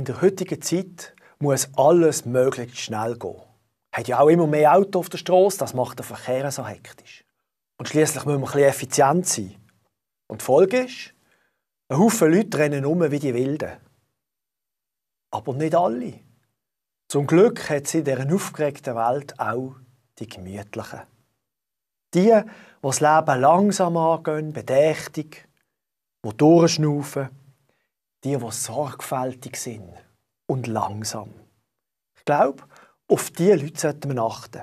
in der heutigen Zeit muss alles möglichst schnell gehen. Hat ja auch immer mehr Autos auf der Straße, das macht den Verkehr so hektisch. Und schließlich müssen wir ein bisschen effizient sein. Und die Folge ist, ein Haufen Leute rennen um wie die Wilden. Aber nicht alle. Zum Glück hat es in dieser aufgeregten Welt auch die Gemütlichen. Die, die das Leben langsam angehen, bedächtig, die durchschnaufen die, die sorgfältig sind und langsam. Ich glaube, auf diese Leute sollten wir achten.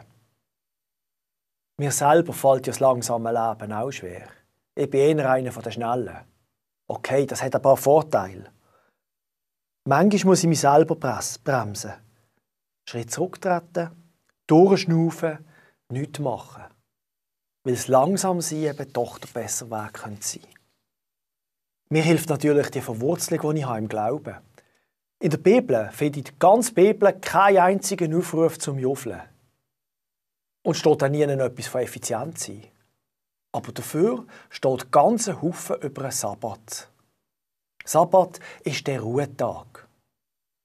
Mir selber fällt ja das langsame Leben auch schwer. Ich bin eher einer der Schnellen. Okay, das hat ein paar Vorteile. Manchmal muss ich mich selber bremsen. Schritt zurücktreten, durchschnaufen, nichts machen. Weil das Langsamsein eben doch der bessere Weg sein könnte. Mir hilft natürlich die Verwurzelung, die ich habe im Glauben habe. In der Bibel findet die ganze Bibel keinen einzigen Aufruf zum Juffeln. Und steht auch nie etwas von Effizienz sein. Aber dafür steht ganze Haufen über einen Sabbat. Sabbat ist der Ruhetag.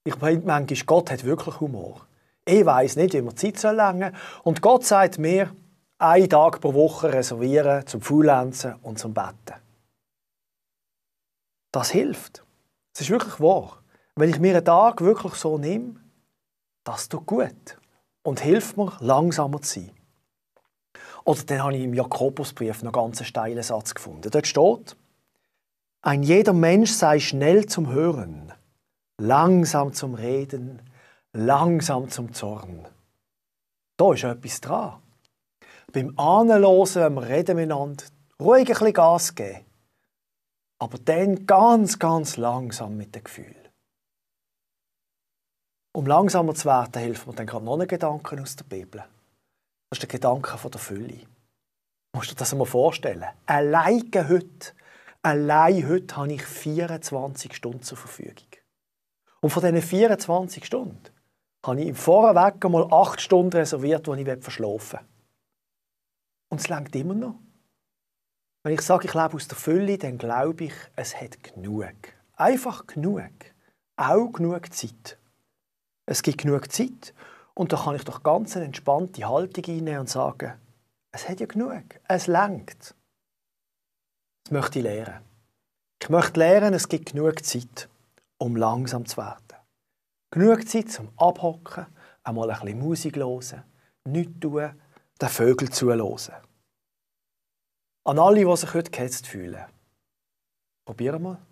Ich meine, manchmal, Gott hat wirklich Humor. Ich weiß nicht, wie man Zeit so lange Und Gott sagt mir, einen Tag pro Woche reservieren zum Faulenzen und zum Betten. Das hilft. Es ist wirklich wahr. Wenn ich mir einen Tag wirklich so nehme, das tut gut und hilft mir, langsamer zu sein. Oder dann habe ich im Jakobusbrief noch ganz einen steilen Satz gefunden. Dort steht, ein jeder Mensch sei schnell zum Hören, langsam zum Reden, langsam zum Zorn. Da ist etwas dran. Beim Ahnenlosen, wenn wir reden miteinander, ruhig ein bisschen Gas geben aber dann ganz, ganz langsam mit dem Gefühl. Um langsamer zu werden, hilft mir dann gerade noch ein Gedanken aus der Bibel. Das ist der Gedanke von der Fülle. Musst du dir das einmal vorstellen? Allein heute, allein heute habe ich 24 Stunden zur Verfügung. Und von diesen 24 Stunden habe ich im Vorweg einmal 8 Stunden reserviert, die ich verschlafen will. Und es langt immer noch. Wenn ich sage, ich lebe aus der Fülle, dann glaube ich, es hat genug. Einfach genug. Auch genug Zeit. Es gibt genug Zeit und da kann ich doch ganz eine entspannte Haltung einnehmen und sagen, es hat ja genug, es lenkt. Das möchte ich lernen. Ich möchte lernen, es gibt genug Zeit, um langsam zu werden. Genug Zeit zum Abhocken, einmal ein bisschen Musik hören, nichts tun, den Vögel zuhören. An alle, die sich heute gehetzt fühlen, probieren wir mal.